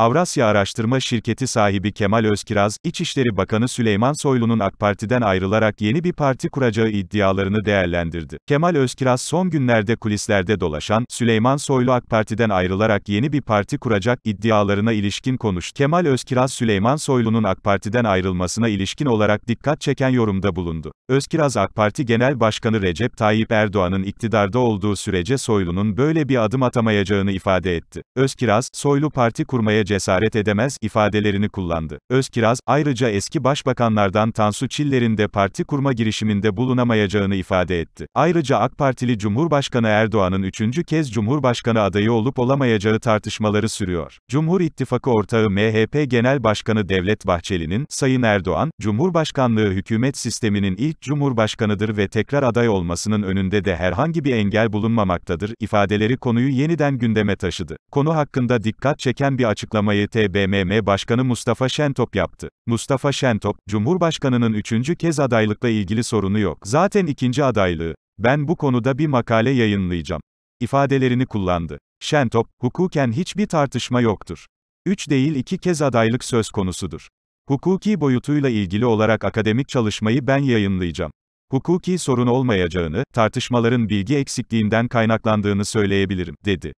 Avrasya Araştırma Şirketi sahibi Kemal Özkiraz, İçişleri Bakanı Süleyman Soylu'nun AK Parti'den ayrılarak yeni bir parti kuracağı iddialarını değerlendirdi. Kemal Özkiraz son günlerde kulislerde dolaşan, Süleyman Soylu AK Parti'den ayrılarak yeni bir parti kuracak iddialarına ilişkin konuştu. Kemal Özkiraz Süleyman Soylu'nun AK Parti'den ayrılmasına ilişkin olarak dikkat çeken yorumda bulundu. Özkiraz AK Parti Genel Başkanı Recep Tayyip Erdoğan'ın iktidarda olduğu sürece Soylu'nun böyle bir adım atamayacağını ifade etti. Özkiraz, Soylu parti kurmaya cesaret edemez ifadelerini kullandı. Özkiraz, ayrıca eski başbakanlardan Tansu Çiller'in de parti kurma girişiminde bulunamayacağını ifade etti. Ayrıca AK Partili Cumhurbaşkanı Erdoğan'ın üçüncü kez Cumhurbaşkanı adayı olup olamayacağı tartışmaları sürüyor. Cumhur İttifakı ortağı MHP Genel Başkanı Devlet Bahçeli'nin, Sayın Erdoğan, Cumhurbaşkanlığı hükümet sisteminin ilk Cumhurbaşkanıdır ve tekrar aday olmasının önünde de herhangi bir engel bulunmamaktadır, ifadeleri konuyu yeniden gündeme taşıdı. Konu hakkında dikkat çeken bir açıklama açıklamayı TBMM Başkanı Mustafa Şentop yaptı. Mustafa Şentop, Cumhurbaşkanı'nın üçüncü kez adaylıkla ilgili sorunu yok. Zaten ikinci adaylığı. Ben bu konuda bir makale yayınlayacağım. ifadelerini kullandı. Şentop, hukuken hiçbir tartışma yoktur. Üç değil iki kez adaylık söz konusudur. Hukuki boyutuyla ilgili olarak akademik çalışmayı ben yayınlayacağım. Hukuki sorun olmayacağını, tartışmaların bilgi eksikliğinden kaynaklandığını söyleyebilirim, dedi.